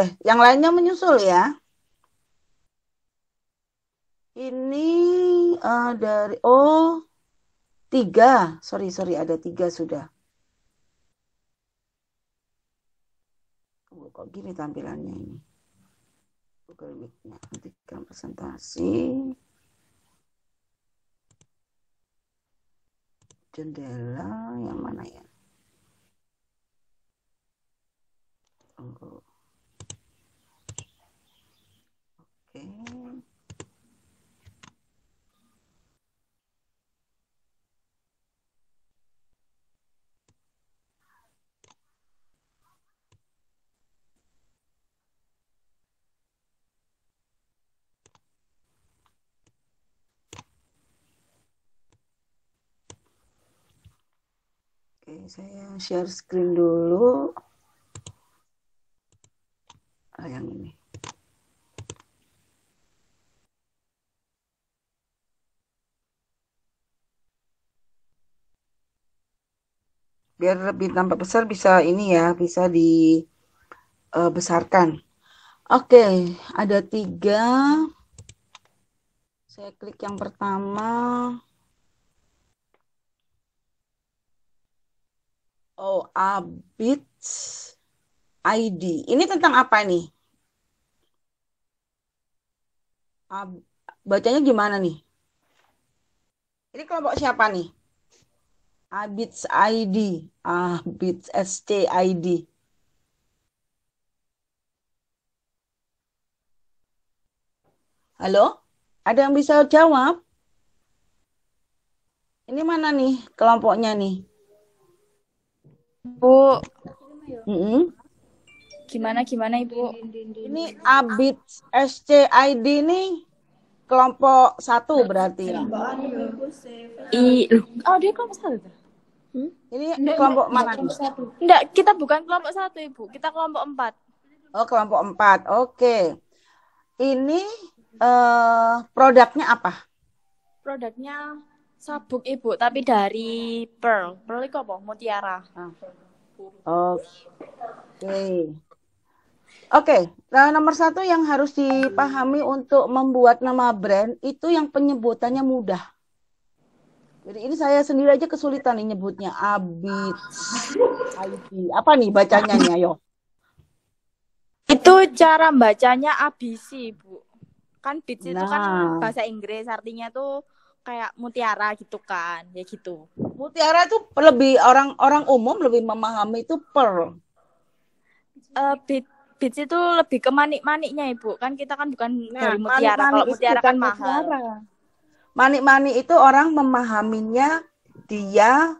Oke, eh, yang lainnya menyusul ya. Ini uh, dari oh tiga, sorry sorry ada tiga sudah. Oh, kok gini tampilannya ini? Google Meet-nya presentasi. Jendela yang mana ya? Tunggu. Oke. saya share screen dulu. Oh, yang ini. biar lebih tampak besar bisa ini ya bisa dibesarkan eh, uh, oke okay, ada tiga saya klik yang pertama oh abit ID ini tentang apa nih Ab bacanya gimana nih ini kelompok siapa nih Abits ID. Ah, Abits ID. Halo? Ada yang bisa jawab? Ini mana nih kelompoknya nih? Bu. Mm -hmm. Gimana gimana Ibu? Ini Abit ID nih, kelompok satu berarti. I, oh dia kelompok satu. Hmm? Ini enggak, kelompok enggak, mana? Kelompok Enggak, kita bukan kelompok satu, Ibu. Kita kelompok empat. Oh, kelompok empat. Oke. Okay. Ini uh, produknya apa? Produknya sabuk, Ibu. Tapi dari pearl. Pearl itu apa? Mutiara. Ah. Oke. Okay. Oke, okay. nah, eh, nomor satu yang harus dipahami untuk membuat nama brand itu yang penyebutannya mudah. Jadi ini saya sendiri aja kesulitan nih nyebutnya abits abit. Apa nih bacanya nih, ayo? Itu cara bacanya abisi, Bu. Kan bits nah. itu kan nah. bahasa Inggris artinya tuh kayak mutiara gitu kan, ya gitu. Mutiara itu lebih orang-orang umum lebih memahami itu pearl. Uh, eh, bit bits itu lebih ke manik-maniknya ibu kan kita kan bukan nah, dari mutiara manik -manik kalau mutiara kan mahal mutiara. Manik-manik itu orang memahaminya dia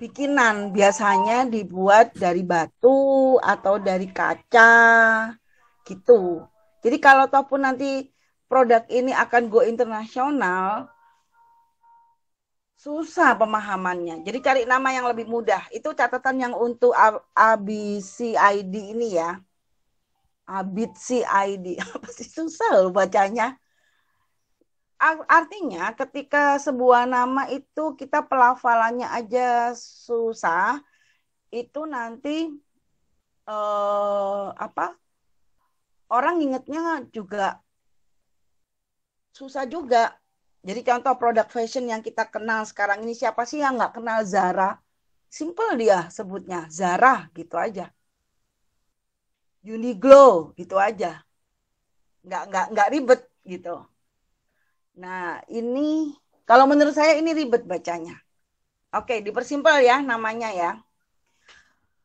bikinan biasanya dibuat dari batu atau dari kaca gitu. Jadi kalau ataupun nanti produk ini akan go internasional susah pemahamannya. Jadi cari nama yang lebih mudah. Itu catatan yang untuk ABCID ini ya. ABCID apa sih susah loh bacanya artinya ketika sebuah nama itu kita pelafalannya aja susah itu nanti eh, apa orang ingetnya juga susah juga jadi contoh produk fashion yang kita kenal sekarang ini siapa sih yang nggak kenal Zara simple dia sebutnya Zara gitu aja Uniqlo gitu aja nggak nggak nggak ribet gitu Nah, ini kalau menurut saya ini ribet bacanya. Oke, dipersimpel ya namanya ya.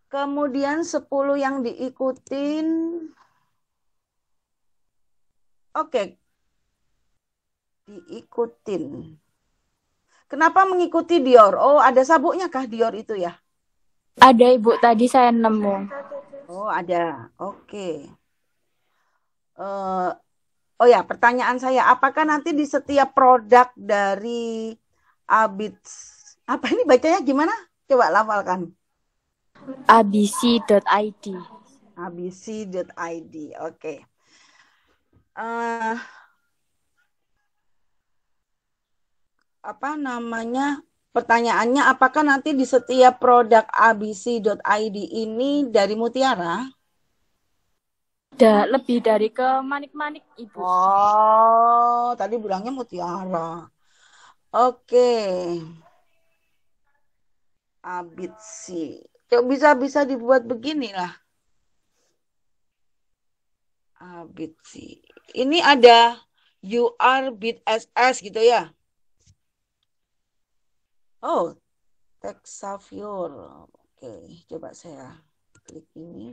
Kemudian 10 yang diikutin. Oke. Diikutin. Kenapa mengikuti Dior? Oh, ada sabuknya kah Dior itu ya? Ada Ibu, tadi saya nemu. Oh, ada. Oke. Okay. Uh, eh, Oh ya, pertanyaan saya, apakah nanti di setiap produk dari Abits apa ini bacanya gimana? Coba lafalkan. abc.id. abc.id. Oke. Okay. Uh, eh, apa namanya? Pertanyaannya apakah nanti di setiap produk abc.id ini dari Mutiara? Da, lebih dari ke manik-manik ibu. Oh, tadi bilangnya mutiara. Oke. Abit sih. bisa bisa dibuat beginilah. Abit sih. Ini ada you are bit SS gitu ya. Oh, Texavior. Oke, Oke, coba saya klik ini.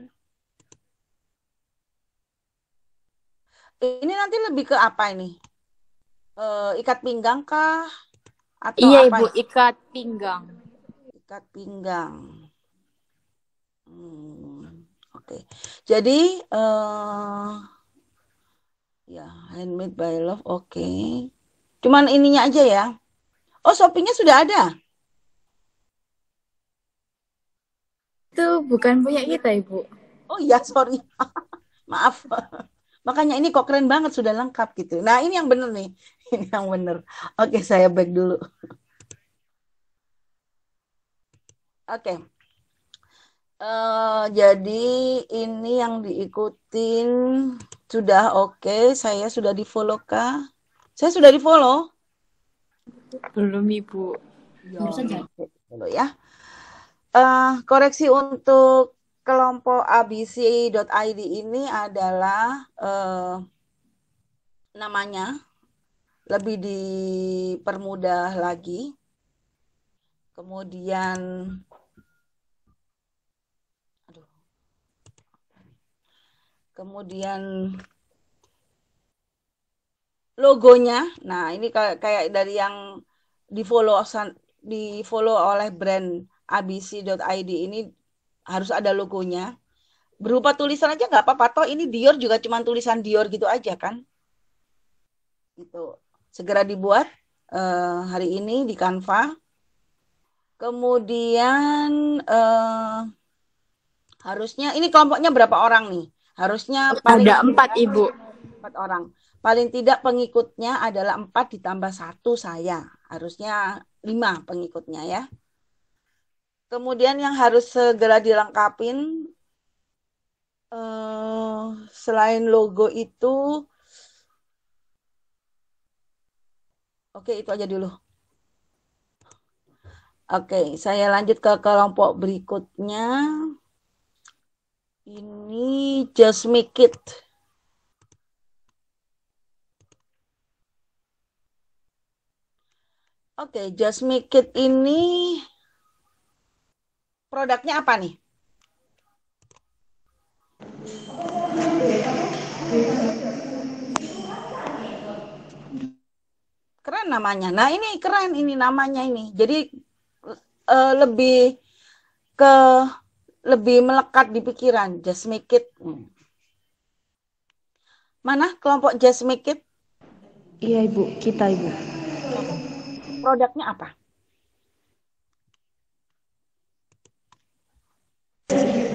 Ini nanti lebih ke apa ini? E, ikat pinggang kah? Atau iya apa ibu, ikat pinggang. Ikat pinggang. Hmm, Oke, okay. jadi uh, ya handmade by love. Oke, okay. cuman ininya aja ya. Oh, shoppingnya sudah ada. Itu bukan punya kita, Ibu. Oh iya, sorry. Maaf. Makanya ini kok keren banget sudah lengkap gitu. Nah ini yang bener nih, ini yang bener. Oke saya back dulu. Oke. Uh, jadi ini yang diikutin sudah oke. Okay. Saya sudah di follow kah? Saya sudah di follow. Belum ibu. Ya. Belum ya. Uh, koreksi untuk kelompok abc.id ini adalah eh, namanya lebih dipermudah lagi. Kemudian aduh. Kemudian logonya. Nah, ini kayak dari yang di follow di follow oleh brand abc.id ini harus ada logonya berupa tulisan aja nggak apa-apa toh ini Dior juga cuma tulisan Dior gitu aja kan itu segera dibuat uh, hari ini di Canva kemudian uh, harusnya ini kelompoknya berapa orang nih harusnya paling ada empat ibu empat orang paling tidak pengikutnya adalah empat ditambah satu saya harusnya lima pengikutnya ya Kemudian yang harus segera dilengkapin eh, selain logo itu Oke, itu aja dulu. Oke, saya lanjut ke kelompok berikutnya. Ini just make it. Oke, just make it ini produknya apa nih? Keren namanya. Nah ini keren ini namanya ini. Jadi uh, lebih ke lebih melekat di pikiran just make it mana kelompok just make it iya ibu kita ibu produknya apa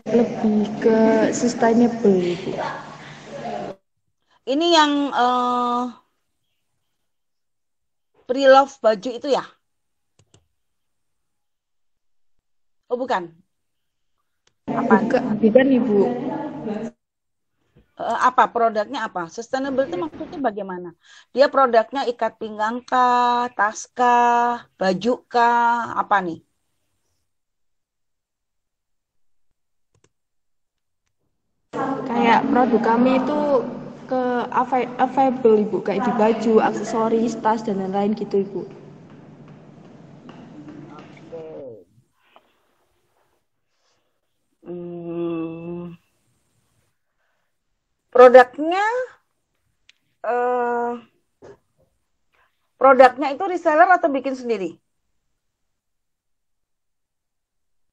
lebih ke sustainable Ini yang uh, pre-love baju itu ya? Oh bukan? Apa? Buka, bukan ibu. Uh, apa produknya apa? Sustainable itu maksudnya bagaimana? Dia produknya ikat pinggang kah, tas kah, baju kah, apa nih? kayak produk kami itu ke available ibu kayak di baju, aksesoris, tas dan lain-lain gitu ibu. Hmm. Produknya uh, produknya itu reseller atau bikin sendiri?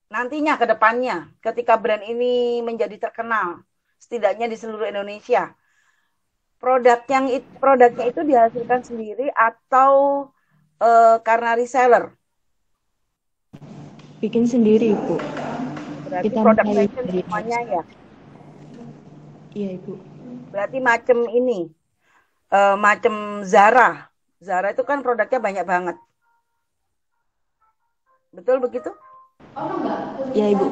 Nantinya ke depannya ketika brand ini menjadi terkenal, setidaknya di seluruh Indonesia. Produk yang it, produknya itu dihasilkan sendiri atau uh, karena reseller? Bikin sendiri, Bu. Berarti Kita produk fashion semuanya ya? Iya, Ibu. Berarti macam ini, uh, eh, macam Zara. Zara itu kan produknya banyak banget. Betul begitu? Oh, enggak. Ya, Ibu.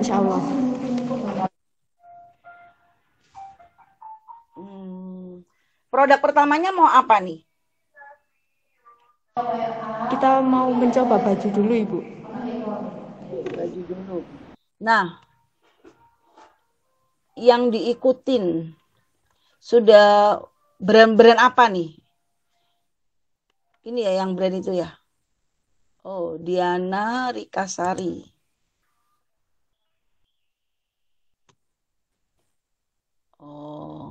Insya Allah. Produk pertamanya mau apa nih? Kita mau mencoba baju dulu, Ibu. Baju dulu. Nah, yang diikutin sudah brand-brand apa nih? Ini ya yang brand itu ya. Oh, Diana Rikasari. Oh.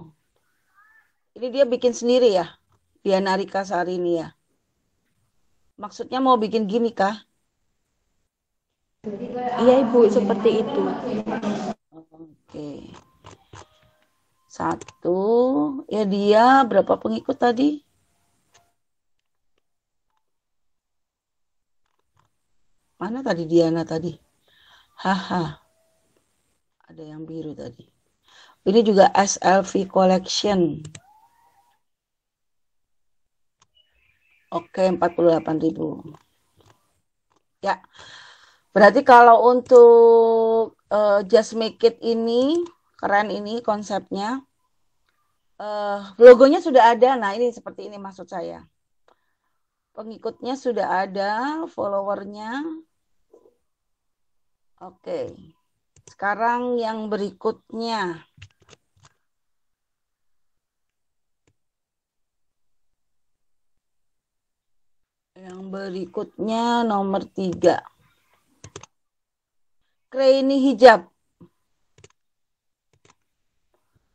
Ini dia bikin sendiri ya, dia Rika Sari ini ya. Maksudnya mau bikin gini kah? Iya ibu, seperti itu. Oke. Satu, ya dia berapa pengikut tadi? Mana tadi Diana tadi? Haha. Ada yang biru tadi. Ini juga SLV Collection. Oke, 48.000. Ya. Berarti kalau untuk uh, just make it ini keren ini konsepnya. Uh, logonya sudah ada. Nah, ini seperti ini maksud saya. Pengikutnya sudah ada, followernya. Oke. Sekarang yang berikutnya. Yang berikutnya nomor tiga. Kreini hijab.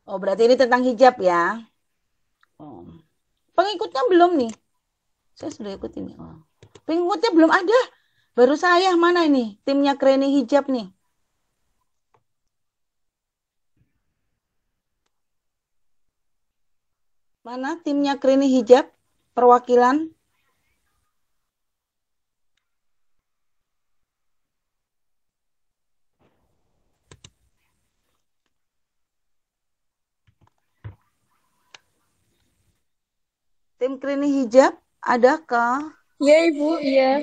Oh, berarti ini tentang hijab ya. Oh. Pengikutnya belum nih. Saya sudah ikut ini. Ya. Oh. Pengikutnya belum ada. Baru saya mana ini? Timnya Kreni Hijab nih. Mana timnya Kreni Hijab? Perwakilan? Tim Krini Hijab, adakah? Iya, Ibu, iya.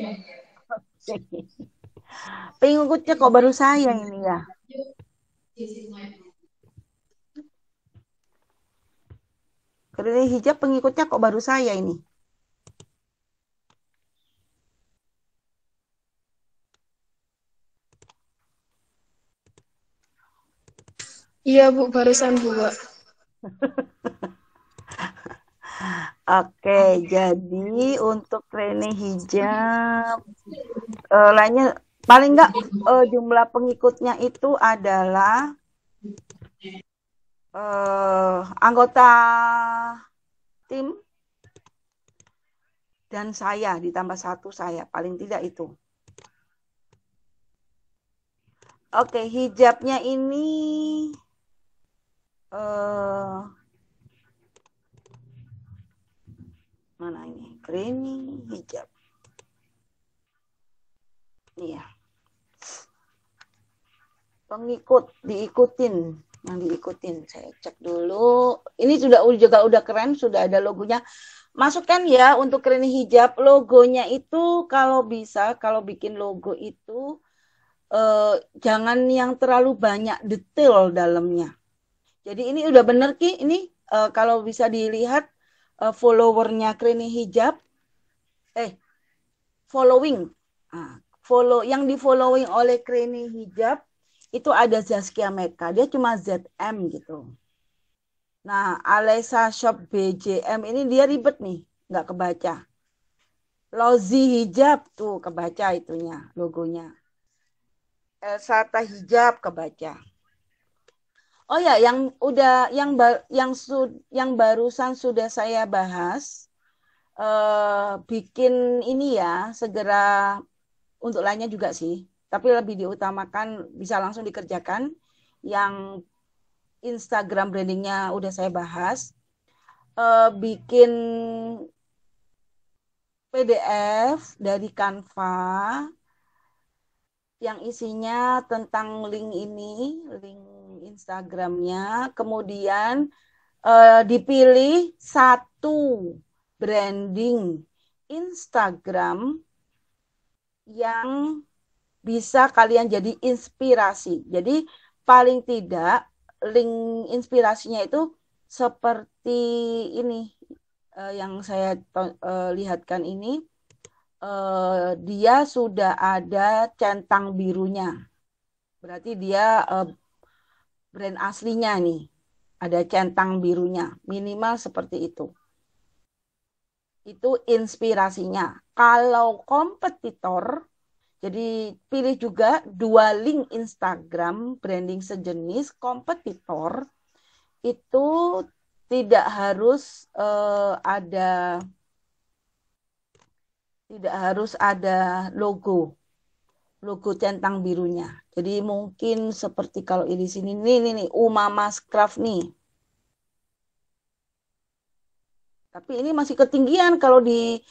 Pengikutnya kok baru saya ini ya? Krini Hijab pengikutnya kok baru saya ini? Iya Bu, barusan Bu. Oke, jadi untuk training hijab uh, lainnya paling enggak uh, eh, jumlah pengikutnya itu adalah uh, anggota tim dan saya ditambah satu saya paling tidak itu. Oke, hijabnya ini uh, mana ini Granny hijab iya pengikut diikutin yang diikutin saya cek dulu ini sudah juga udah keren sudah ada logonya masukkan ya untuk Granny hijab logonya itu kalau bisa kalau bikin logo itu eh, jangan yang terlalu banyak detail dalamnya jadi ini udah bener ki ini uh, kalau bisa dilihat uh, followernya Kreni Hijab eh following nah, follow yang di following oleh Kreni Hijab itu ada Zaskia Meka dia cuma ZM gitu nah Alesa Shop BJM ini dia ribet nih nggak kebaca Lozi Hijab tuh kebaca itunya logonya Elsa Hijab kebaca Oh ya, yang udah yang ba, yang su, yang barusan sudah saya bahas uh, bikin ini ya segera untuk lainnya juga sih, tapi lebih diutamakan bisa langsung dikerjakan yang Instagram brandingnya udah saya bahas, uh, bikin PDF dari Canva yang isinya tentang link ini, link Instagramnya. Kemudian eh, dipilih satu branding Instagram yang bisa kalian jadi inspirasi. Jadi paling tidak link inspirasinya itu seperti ini eh, yang saya eh, lihatkan ini eh, dia sudah ada centang birunya. Berarti dia eh, brand aslinya nih. Ada centang birunya. Minimal seperti itu. Itu inspirasinya. Kalau kompetitor, jadi pilih juga dua link Instagram branding sejenis kompetitor itu tidak harus uh, ada tidak harus ada logo logo centang birunya. Jadi mungkin seperti kalau ini sini nih nih nih Umama Scraft nih. Tapi ini masih ketinggian kalau di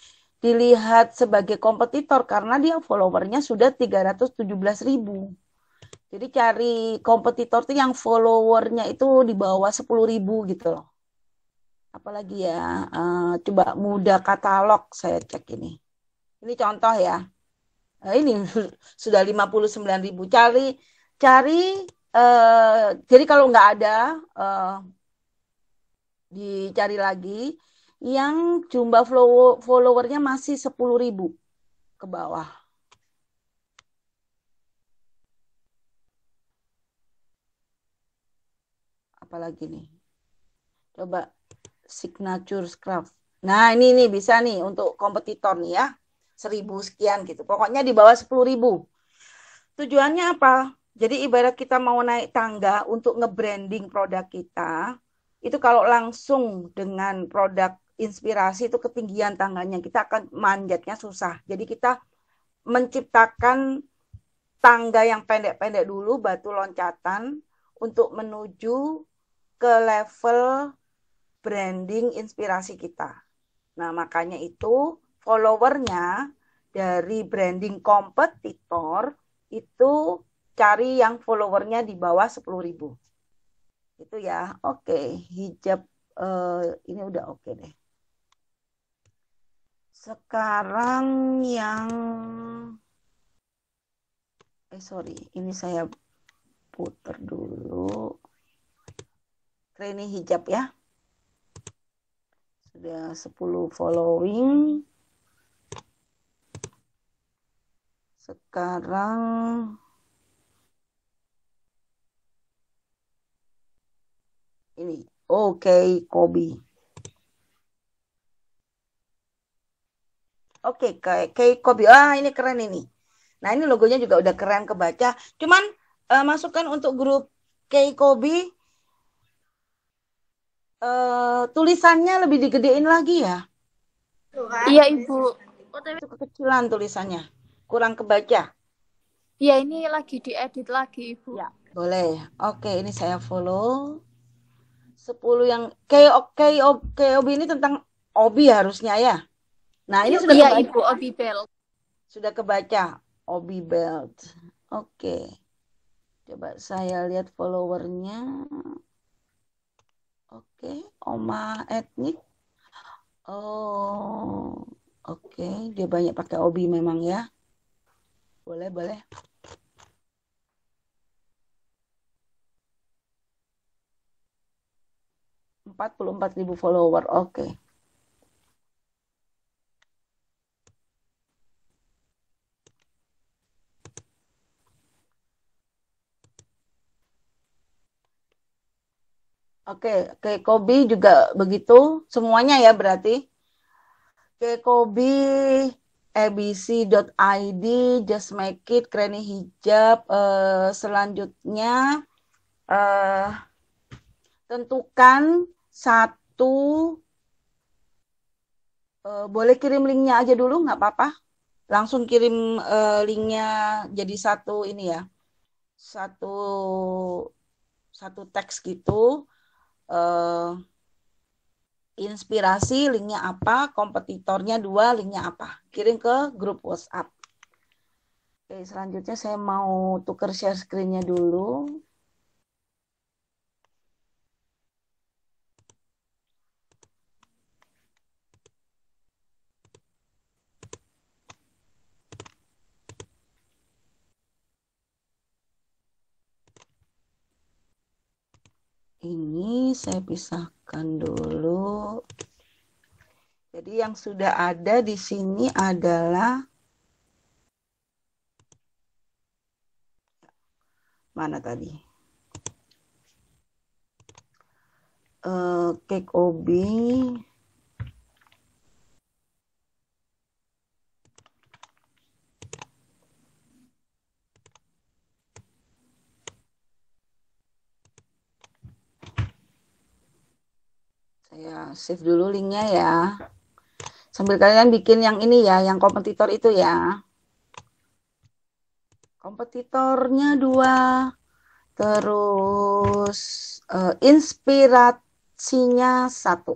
dilihat sebagai kompetitor karena dia followernya sudah 317 ribu. Jadi cari kompetitor tuh yang followernya itu di bawah 10 ribu gitu loh. Apalagi ya, uh, coba muda katalog saya cek ini. Ini contoh ya. Nah, ini sudah 59 ribu. Cari, cari. Uh, jadi kalau nggak ada, uh, dicari lagi. Yang jumlah follow, followernya masih 10 ribu ke bawah. Apalagi nih. Coba signature scrap. Nah, ini nih bisa nih untuk kompetitor nih ya seribu sekian gitu. Pokoknya di bawah sepuluh ribu. Tujuannya apa? Jadi ibarat kita mau naik tangga untuk nge-branding produk kita, itu kalau langsung dengan produk inspirasi itu ketinggian tangganya, kita akan manjatnya susah. Jadi kita menciptakan tangga yang pendek-pendek dulu, batu loncatan untuk menuju ke level branding inspirasi kita. Nah, makanya itu followernya dari branding kompetitor itu cari yang followernya di bawah 10.000 ribu. Itu ya, oke. Okay. Hijab uh, ini udah oke okay deh. Sekarang yang... Eh, sorry. Ini saya puter dulu. Ini hijab ya. Sudah 10 following. Sekarang ini. Oke, okay, Kobe. Oke, okay, kayak Kobe. Ah, ini keren ini. Nah, ini logonya juga udah keren kebaca. Cuman uh, masukkan untuk grup K Kobe uh, tulisannya lebih digedein lagi ya. Iya, Ibu. kecilan tapi... Kekecilan tulisannya kurang kebaca. Ya, ini lagi diedit lagi, Ibu. Ya, boleh. Oke, ini saya follow. 10 yang KO, KO, obi ini tentang OBI harusnya ya. Nah, ini ya, sudah ya, Ibu, OBI belt. Sudah kebaca, OBI belt. Oke. Coba saya lihat followernya. Oke, Oma etnik. Oh, oke, dia banyak pakai OBI memang ya. Boleh, boleh. Empat puluh empat ribu follower, oke. Okay. Oke, ke Kobi juga begitu semuanya ya berarti. Ke Kobi abc.id just make it kreni hijab uh, selanjutnya uh, tentukan satu uh, boleh kirim linknya aja dulu nggak apa-apa langsung kirim uh, linknya jadi satu ini ya satu satu teks gitu uh, inspirasi linknya apa, kompetitornya dua, linknya apa. Kirim ke grup WhatsApp. Oke, selanjutnya saya mau tuker share screen-nya dulu. saya pisahkan dulu. Jadi yang sudah ada di sini adalah mana tadi? Uh, cake obi save dulu linknya ya. Sambil kalian bikin yang ini ya, yang kompetitor itu ya. Kompetitornya dua, terus uh, inspirasinya satu.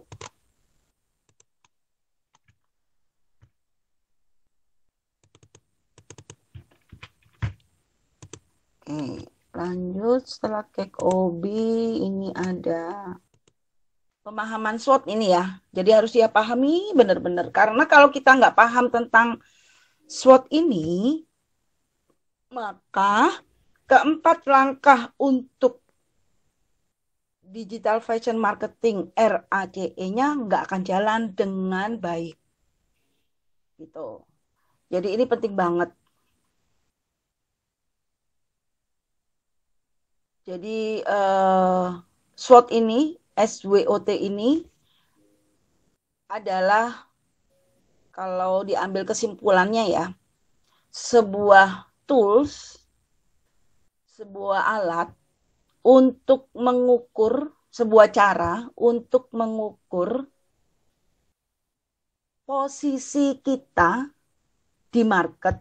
Oke, lanjut setelah cake obi ini ada pemahaman SWOT ini ya. Jadi harus dia pahami benar-benar. Karena kalau kita nggak paham tentang SWOT ini, maka keempat langkah untuk digital fashion marketing RACE-nya nggak akan jalan dengan baik. Gitu. Jadi ini penting banget. Jadi uh, SWOT ini SWOT ini adalah kalau diambil kesimpulannya ya sebuah tools sebuah alat untuk mengukur sebuah cara untuk mengukur posisi kita di market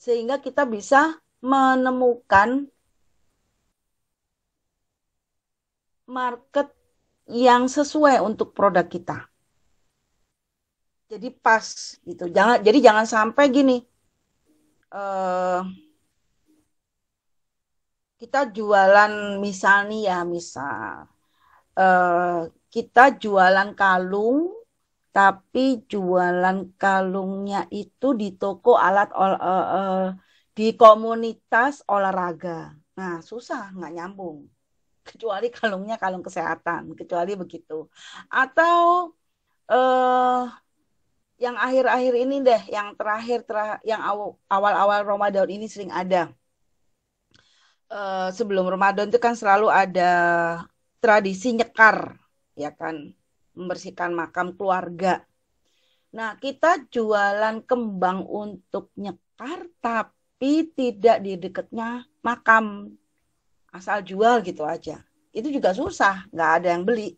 sehingga kita bisa menemukan market yang sesuai untuk produk kita. Jadi pas gitu. Jangan jadi jangan sampai gini. Uh, kita jualan misalnya ya misal uh, kita jualan kalung tapi jualan kalungnya itu di toko alat ol, uh, uh, di komunitas olahraga. Nah susah nggak nyambung kecuali kalungnya kalung kesehatan kecuali begitu atau eh yang akhir-akhir ini deh yang terakhir terah, yang awal-awal Ramadan ini sering ada uh, sebelum Ramadan itu kan selalu ada tradisi nyekar ya kan membersihkan makam keluarga nah kita jualan kembang untuk nyekar tapi tidak di dekatnya makam asal jual gitu aja itu juga susah nggak ada yang beli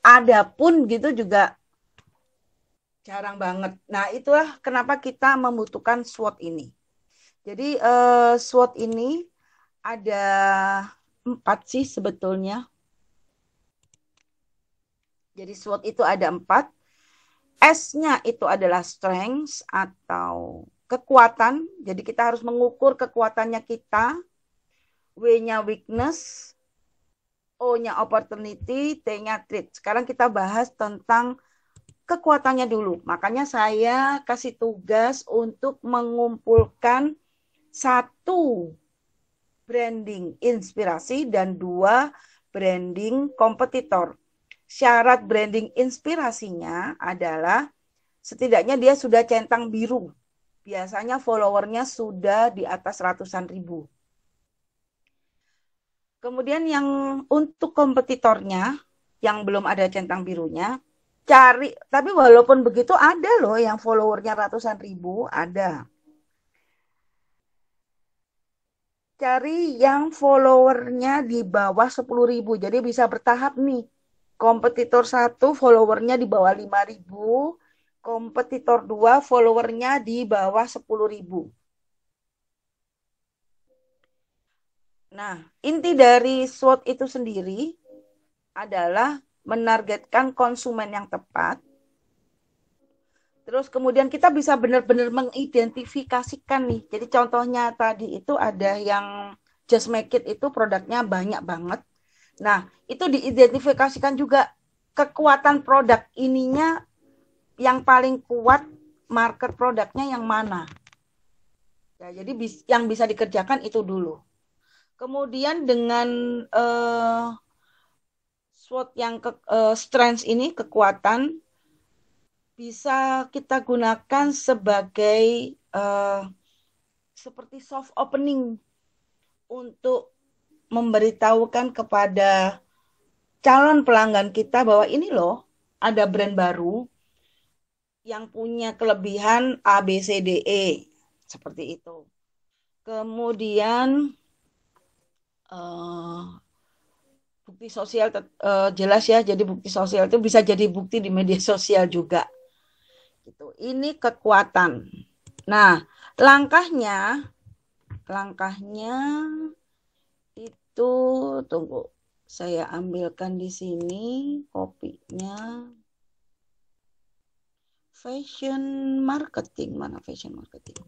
ada pun gitu juga jarang banget nah itulah kenapa kita membutuhkan SWOT ini jadi eh, SWOT ini ada empat sih sebetulnya jadi SWOT itu ada empat S-nya itu adalah strength atau kekuatan. Jadi kita harus mengukur kekuatannya kita W-nya weakness, O-nya opportunity, T-nya threat. Sekarang kita bahas tentang kekuatannya dulu. Makanya saya kasih tugas untuk mengumpulkan satu branding inspirasi dan dua branding kompetitor. Syarat branding inspirasinya adalah setidaknya dia sudah centang biru. Biasanya followernya sudah di atas ratusan ribu. Kemudian yang untuk kompetitornya yang belum ada centang birunya, cari tapi walaupun begitu ada loh yang followernya ratusan ribu ada cari yang followernya di bawah sepuluh ribu jadi bisa bertahap nih kompetitor satu followernya di bawah lima ribu kompetitor dua followernya di bawah sepuluh ribu Nah, inti dari SWOT itu sendiri adalah menargetkan konsumen yang tepat. Terus kemudian kita bisa benar-benar mengidentifikasikan nih. Jadi contohnya tadi itu ada yang Just Make It itu produknya banyak banget. Nah, itu diidentifikasikan juga kekuatan produk ininya yang paling kuat market produknya yang mana. Ya, jadi bis, yang bisa dikerjakan itu dulu. Kemudian dengan uh, SWOT yang ke, uh, strength ini kekuatan bisa kita gunakan sebagai uh, seperti soft opening untuk memberitahukan kepada calon pelanggan kita bahwa ini loh ada brand baru yang punya kelebihan a b c d e seperti itu. Kemudian Eh, bukti sosial uh, jelas ya jadi bukti sosial itu bisa jadi bukti di media sosial juga gitu ini kekuatan nah langkahnya langkahnya itu tunggu saya ambilkan di sini kopinya fashion marketing mana fashion marketing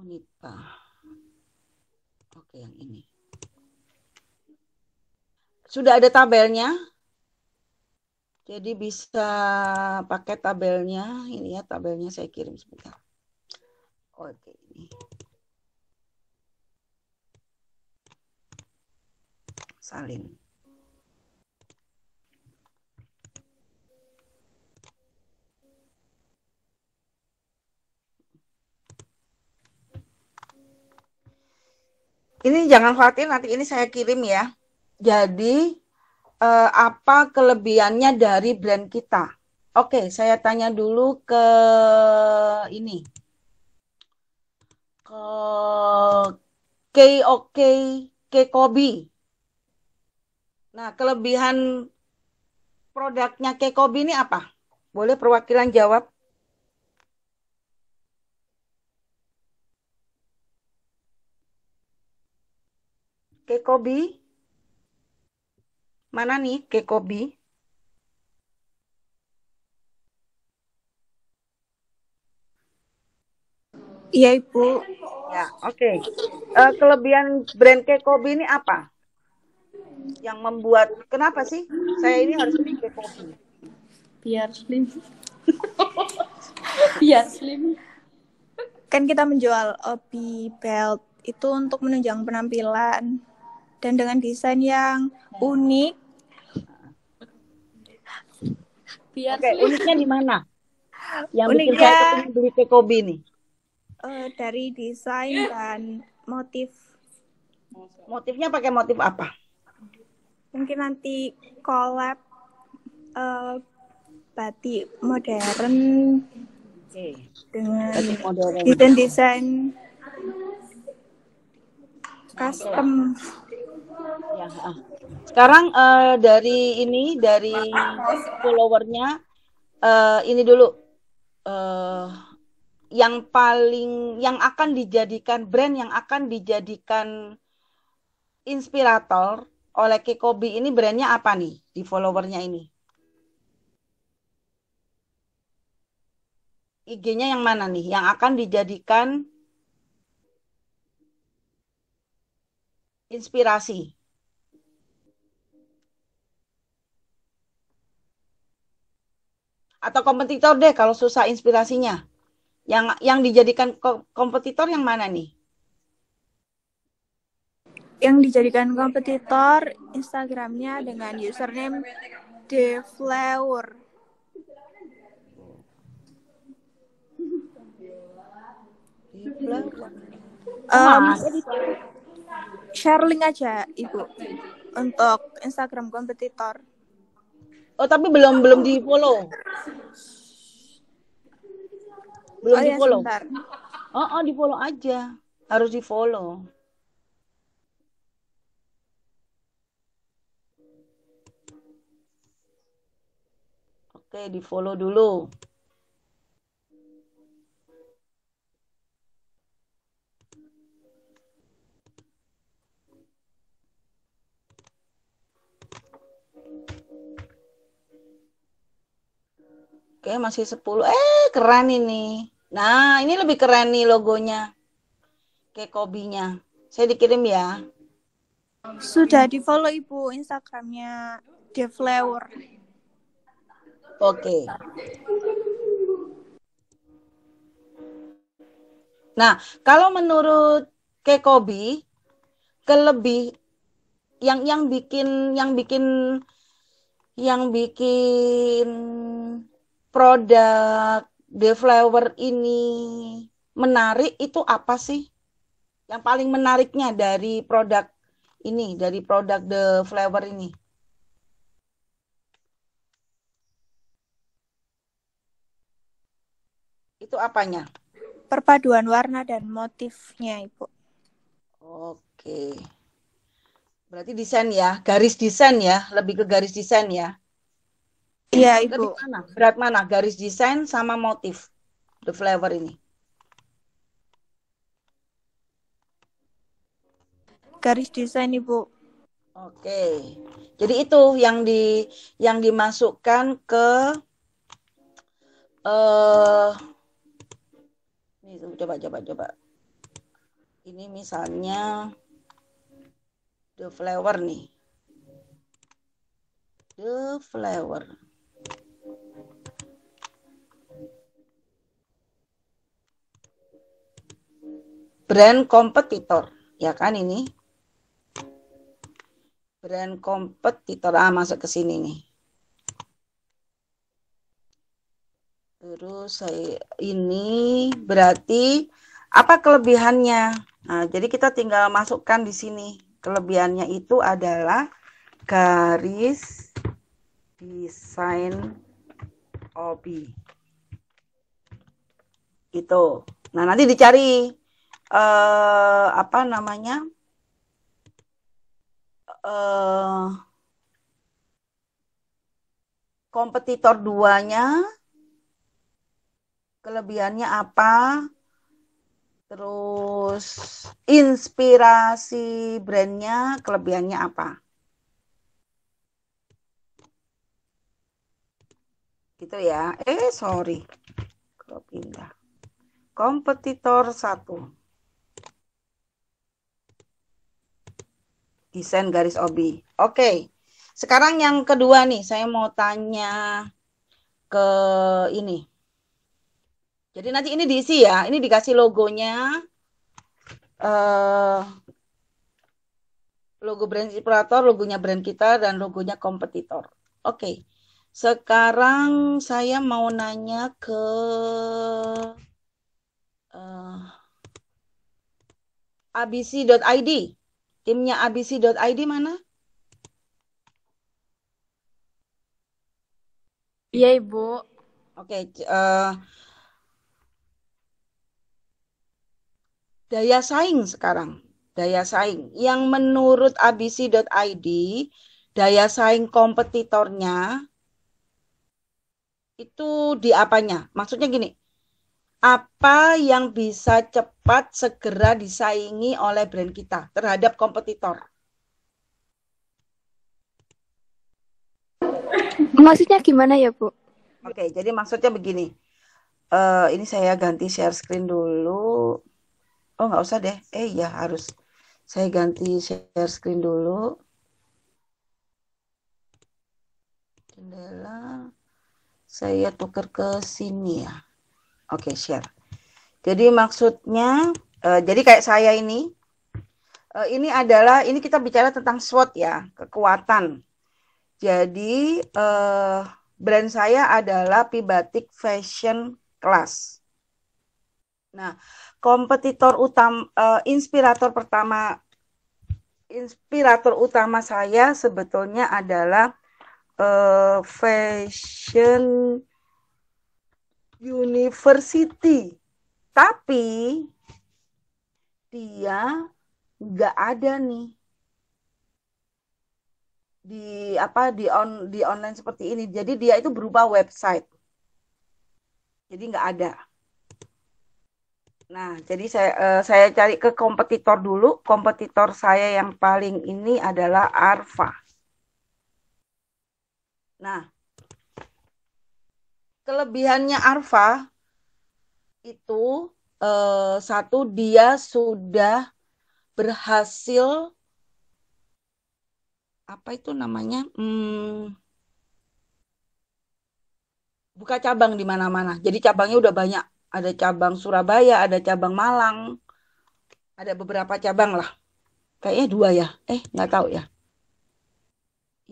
Unita. Oke, yang ini. Sudah ada tabelnya. Jadi bisa pakai tabelnya. Ini ya tabelnya saya kirim sebentar. Oke, ini. Salin. ini jangan khawatir nanti ini saya kirim ya. Jadi eh, apa kelebihannya dari brand kita? Oke, saya tanya dulu ke ini. Ke KOK Kekobi. Nah, kelebihan produknya Kekobi ini apa? Boleh perwakilan jawab? Kekobi? Mana nih Kekobi? Iya, Ibu. Ya, oke. Okay. Uh, eh, kelebihan brand Kekobi ini apa? Yang membuat kenapa sih saya ini harus beli Kekobi? Biar slim. Biar slim. Kan kita menjual obi belt itu untuk menunjang penampilan dan dengan desain yang nah. unik. Biar Oke, sih. uniknya di mana? Yang uniknya, bikin saya beli ke Kobe nih. Uh, dari desain dan motif. Motifnya pakai motif apa? Mungkin nanti collab uh, batik modern dengan desain desain custom. Ya. Sekarang uh, dari ini dari followernya uh, ini dulu uh, yang paling yang akan dijadikan brand yang akan dijadikan inspirator oleh Kikobi ini brandnya apa nih di followernya ini? IG-nya yang mana nih? Yang akan dijadikan inspirasi atau kompetitor deh kalau susah inspirasinya yang yang dijadikan kompetitor yang mana nih yang dijadikan kompetitor Instagramnya dengan username The Flower share link aja ibu untuk Instagram kompetitor oh tapi belum belum di follow belum oh, iya, di follow ya, oh oh di follow aja harus di follow Oke, di follow dulu. Oke, masih 10. Eh, keren ini. Nah, ini lebih keren nih logonya. Oke, kobinya. Saya dikirim ya. Sudah di follow Ibu Instagramnya The Flower. Oke. Nah, kalau menurut Kekobi, kelebih yang yang bikin yang bikin yang bikin produk The Flower ini menarik itu apa sih? Yang paling menariknya dari produk ini, dari produk The Flower ini? Itu apanya? Perpaduan warna dan motifnya, Ibu. Oke. Berarti desain ya, garis desain ya, lebih ke garis desain ya. Iya ibu. mana? Berat mana? Garis desain sama motif the flavor ini? Garis desain ibu. Oke. Jadi itu yang di yang dimasukkan ke eh uh, coba coba coba. Ini misalnya the flower nih. The flower. brand kompetitor, ya kan ini? Brand kompetitor ah masuk ke sini nih. Terus saya ini berarti apa kelebihannya? Nah, jadi kita tinggal masukkan di sini. Kelebihannya itu adalah garis desain OB. Itu. Nah, nanti dicari uh, apa namanya uh, kompetitor duanya kelebihannya apa terus inspirasi brandnya kelebihannya apa gitu ya eh sorry kalau pindah kompetitor satu desain garis obi. Oke. Okay. Sekarang yang kedua nih, saya mau tanya ke ini. Jadi nanti ini diisi ya, ini dikasih logonya. Uh, logo brand inspirator, logonya brand kita, dan logonya kompetitor. Oke, okay. sekarang saya mau nanya ke uh, eh, abc.id. Timnya abc.id mana? Iya, Ibu. Oke, uh, daya saing sekarang, daya saing yang menurut abc.id daya saing kompetitornya itu di apanya? Maksudnya gini, apa yang bisa cepat segera disaingi oleh brand kita terhadap kompetitor? Maksudnya gimana ya, Bu? Oke, jadi maksudnya begini. Uh, ini saya ganti share screen dulu. Oh, nggak usah deh. Eh, ya harus. Saya ganti share screen dulu. Jendela. Saya tukar ke sini ya. Oke, okay, share. Jadi maksudnya, uh, jadi kayak saya ini, uh, ini adalah ini kita bicara tentang SWOT ya, kekuatan. Jadi uh, brand saya adalah Pibatik Fashion Class. Nah, kompetitor utama, uh, inspirator pertama, inspirator utama saya sebetulnya adalah uh, fashion University. Tapi dia nggak ada nih di apa di on di online seperti ini. Jadi dia itu berupa website. Jadi nggak ada. Nah, jadi saya uh, saya cari ke kompetitor dulu. Kompetitor saya yang paling ini adalah Arfa. Nah, kelebihannya Arfa itu eh, satu dia sudah berhasil apa itu namanya hmm, buka cabang di mana-mana. Jadi cabangnya udah banyak. Ada cabang Surabaya, ada cabang Malang, ada beberapa cabang lah. Kayaknya dua ya. Eh nggak tahu ya.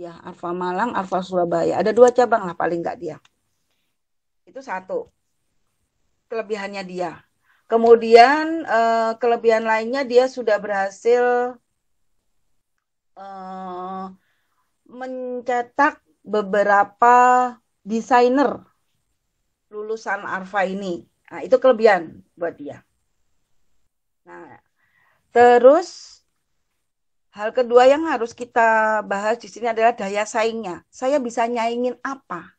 Ya Arfa Malang, Arfa Surabaya. Ada dua cabang lah paling nggak dia. Itu satu. Kelebihannya dia. Kemudian uh, kelebihan lainnya dia sudah berhasil uh, mencetak beberapa desainer lulusan Arfa ini. Nah, itu kelebihan buat dia. Nah, terus hal kedua yang harus kita bahas di sini adalah daya saingnya. Saya bisa nyaingin apa?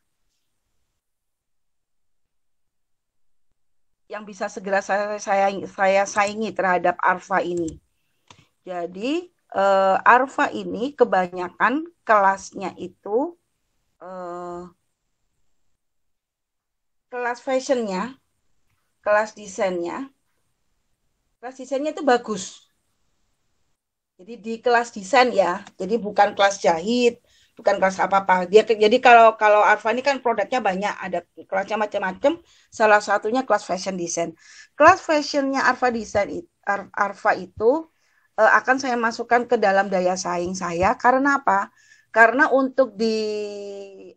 yang bisa segera saya saya saya saingi terhadap Arfa ini. Jadi uh, Arfa ini kebanyakan kelasnya itu uh, kelas fashionnya, kelas desainnya, kelas desainnya itu bagus. Jadi di kelas desain ya, jadi bukan kelas jahit, bukan kelas apa-apa. Dia jadi kalau kalau Arfa ini kan produknya banyak, ada kelasnya macam-macam. Salah satunya kelas fashion design. Kelas fashionnya Arfa design Arfa itu eh, akan saya masukkan ke dalam daya saing saya. Karena apa? Karena untuk di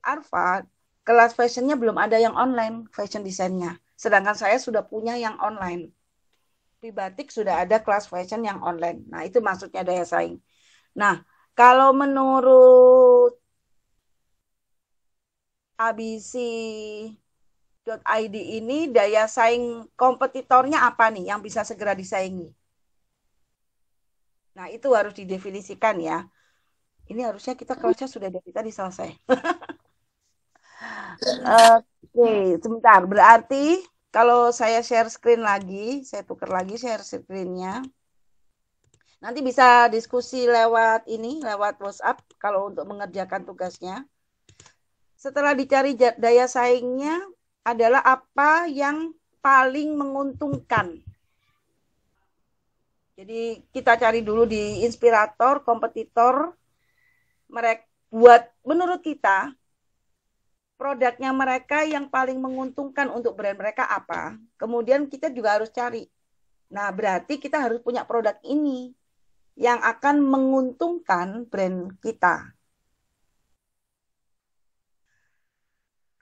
Arfa kelas fashionnya belum ada yang online fashion desainnya. Sedangkan saya sudah punya yang online. Di Batik sudah ada kelas fashion yang online. Nah, itu maksudnya daya saing. Nah, kalau menurut abc.id ini daya saing kompetitornya apa nih yang bisa segera disaingi? Nah, itu harus didefinisikan ya. Ini harusnya kita kerja sudah dari tadi selesai. Oke, sebentar. Berarti kalau saya share screen lagi, saya tukar lagi share screennya. nya Nanti bisa diskusi lewat ini, lewat WhatsApp kalau untuk mengerjakan tugasnya. Setelah dicari daya saingnya adalah apa yang paling menguntungkan. Jadi kita cari dulu di inspirator, kompetitor, mereka buat menurut kita produknya mereka yang paling menguntungkan untuk brand mereka apa. Kemudian kita juga harus cari. Nah, berarti kita harus punya produk ini yang akan menguntungkan brand kita.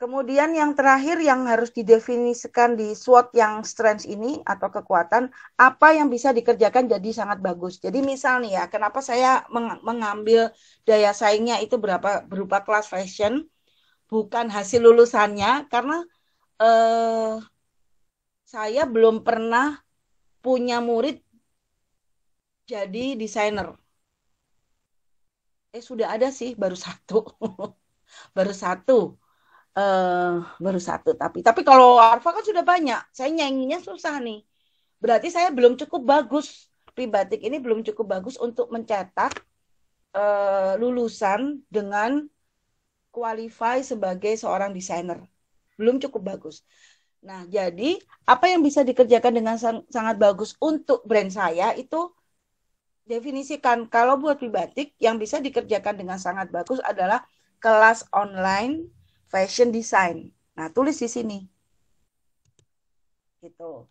Kemudian yang terakhir yang harus didefinisikan di SWOT yang strength ini atau kekuatan, apa yang bisa dikerjakan jadi sangat bagus. Jadi misalnya ya, kenapa saya mengambil daya saingnya itu berapa berupa kelas fashion, bukan hasil lulusannya, karena eh, saya belum pernah punya murid jadi desainer. Eh sudah ada sih baru satu. baru satu. Uh, baru satu tapi tapi kalau Arfa kan sudah banyak. Saya nyanyinya susah nih. Berarti saya belum cukup bagus. Pribatik ini belum cukup bagus untuk mencetak uh, lulusan dengan qualify sebagai seorang desainer. Belum cukup bagus. Nah, jadi apa yang bisa dikerjakan dengan sang sangat bagus untuk brand saya itu definisikan kalau buat pribadi yang bisa dikerjakan dengan sangat bagus adalah kelas online fashion design. Nah, tulis di sini. Gitu.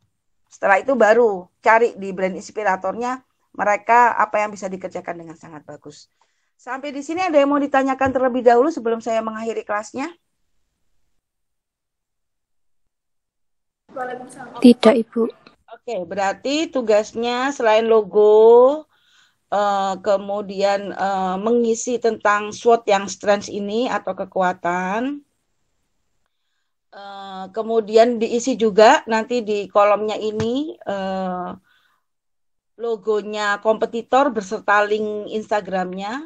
Setelah itu baru cari di brand inspiratornya mereka apa yang bisa dikerjakan dengan sangat bagus. Sampai di sini ada yang mau ditanyakan terlebih dahulu sebelum saya mengakhiri kelasnya? Tidak, Ibu. Oke, berarti tugasnya selain logo, uh, kemudian uh, mengisi tentang SWOT yang strength ini atau kekuatan. Uh, kemudian diisi juga nanti di kolomnya ini uh, logonya kompetitor berserta link Instagramnya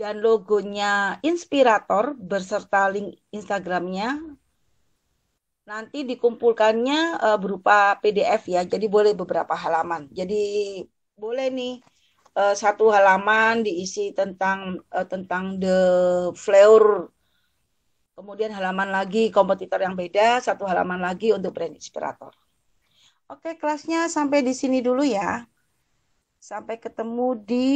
dan logonya inspirator berserta link Instagramnya nanti dikumpulkannya uh, berupa PDF ya jadi boleh beberapa halaman jadi boleh nih uh, satu halaman diisi tentang uh, tentang the flower kemudian halaman lagi kompetitor yang beda satu halaman lagi untuk brand inspirator oke kelasnya sampai di sini dulu ya sampai ketemu di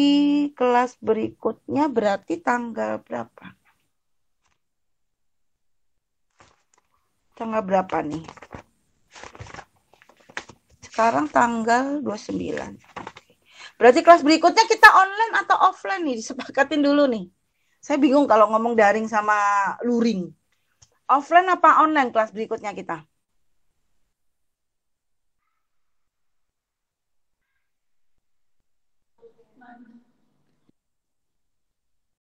kelas berikutnya berarti tanggal berapa tanggal berapa nih sekarang tanggal 29 Berarti kelas berikutnya kita online atau offline nih disepakatin dulu nih. Saya bingung kalau ngomong daring sama luring. Offline apa online kelas berikutnya kita?